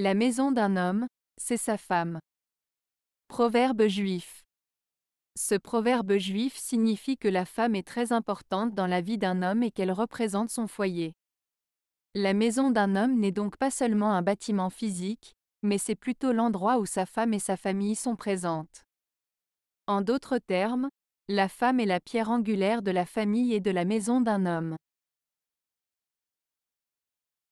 La maison d'un homme, c'est sa femme. Proverbe juif. Ce proverbe juif signifie que la femme est très importante dans la vie d'un homme et qu'elle représente son foyer. La maison d'un homme n'est donc pas seulement un bâtiment physique, mais c'est plutôt l'endroit où sa femme et sa famille sont présentes. En d'autres termes, la femme est la pierre angulaire de la famille et de la maison d'un homme.